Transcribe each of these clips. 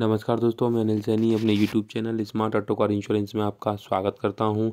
नमस्कार दोस्तों मैं अनिल सैनी अपने YouTube channel Smart Auto Car Insurance में आपका स्वागत करता हूं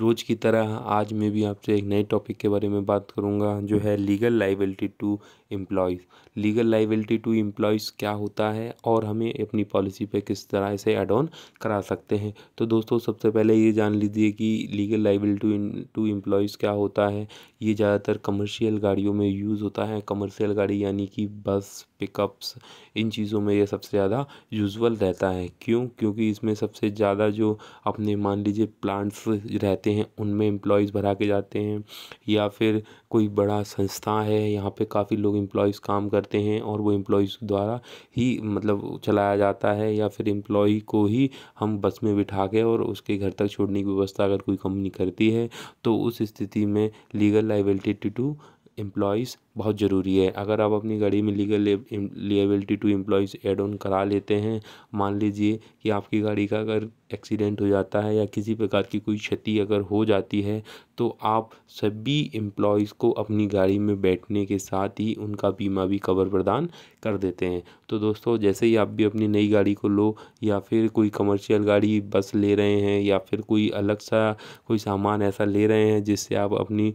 रोज़ की तरह आज मैं भी आपसे एक नए टॉपिक के बारे में बात करूंगा जो है legal liability to employees legal liability to employees क्या होता है और हमें अपनी पॉलिसी पे किस तरह से एड ऑन करा सकते हैं तो दोस्तों सबसे पहले ये जान लीजिए कि लीगल लाइबिलिटी टू एम्प्लॉयज़ क्या होता है ये ज़्यादातर कमर्शियल गाड़ियों में यूज़ होता है कमर्शियल गाड़ी यानी कि बस पिकअप्स इन चीज़ों में ये सबसे ज़्यादा यूजल रहता है क्यों क्योंकि इसमें सबसे ज़्यादा जो अपने मान लीजिए प्लांट्स रहते रहते हैं उनमें एम्प्लॉयज़ भरा के जाते हैं या फिर कोई बड़ा संस्था है यहाँ पे काफ़ी लोग एम्प्लॉयज़ काम करते हैं और वो एम्प्लॉयज़ द्वारा ही मतलब चलाया जाता है या फिर एम्प्लॉय को ही हम बस में बिठा के और उसके घर तक छोड़ने की व्यवस्था अगर कोई कंपनी करती है तो उस स्थिति में लीगल लाइबिलिटी टू एम्प्लॉयज़ बहुत ज़रूरी है अगर आप अपनी गाड़ी में legal liability to employees add on करा लेते हैं मान लीजिए कि आपकी गाड़ी का अगर एक्सीडेंट हो जाता है या किसी प्रकार की कोई क्षति अगर हो जाती है तो आप सभी एम्प्लॉयज़ को अपनी गाड़ी में बैठने के साथ ही उनका बीमा भी कवर प्रदान कर देते हैं तो दोस्तों जैसे ही आप भी अपनी नई गाड़ी को लो या फिर कोई कमर्शियल गाड़ी बस ले रहे हैं या फिर कोई अलग सा कोई सामान ऐसा ले रहे हैं जिससे आप अपनी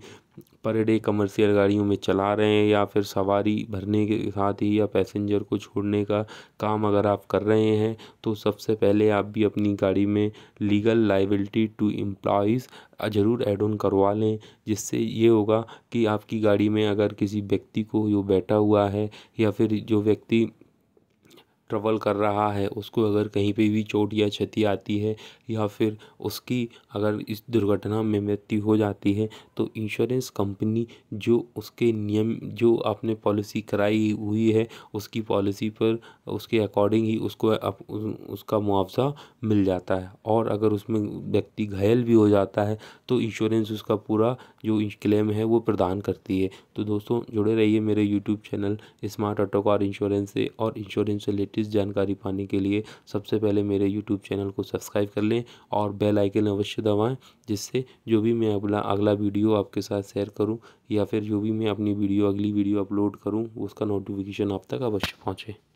पर डे कमर्शियल गाड़ियों में चला रहे हैं या फिर सवारी भरने के साथ ही या पैसेंजर को छोड़ने का काम अगर आप कर रहे हैं तो सबसे पहले आप भी अपनी गाड़ी में लीगल लाइबिलिटी टू एम्प्लॉयज़ ज़रूर एड ऑन करवा लें जिससे ये होगा कि आपकी गाड़ी में अगर किसी व्यक्ति को जो बैठा हुआ है या फिर जो व्यक्ति ट्रेवल कर रहा है उसको अगर कहीं पे भी चोट या क्षति आती है या फिर उसकी अगर इस दुर्घटना में मृत्यु हो जाती है तो इंश्योरेंस कंपनी जो उसके नियम जो आपने पॉलिसी कराई हुई है उसकी पॉलिसी पर उसके अकॉर्डिंग ही उसको अप, उसका मुआवजा मिल जाता है और अगर उसमें व्यक्ति घायल भी हो जाता है तो इंश्योरेंस उसका पूरा जो क्लेम है वो प्रदान करती है तो दोस्तों जुड़े रहिए मेरे YouTube channel Smart Auto Car Insurance से और इंश्योरेंस से रिलेटेड लेटेस्ट जानकारी पाने के लिए सबसे पहले मेरे यूट्यूब चैनल को सब्सक्राइब कर लें और बेल आइकन अवश्य दबाएं जिससे जो भी मैं अपना अगला वीडियो आपके साथ शेयर करूं या फिर जो भी मैं अपनी वीडियो अगली वीडियो अपलोड करूं उसका नोटिफिकेशन आप तक अवश्य पहुंचे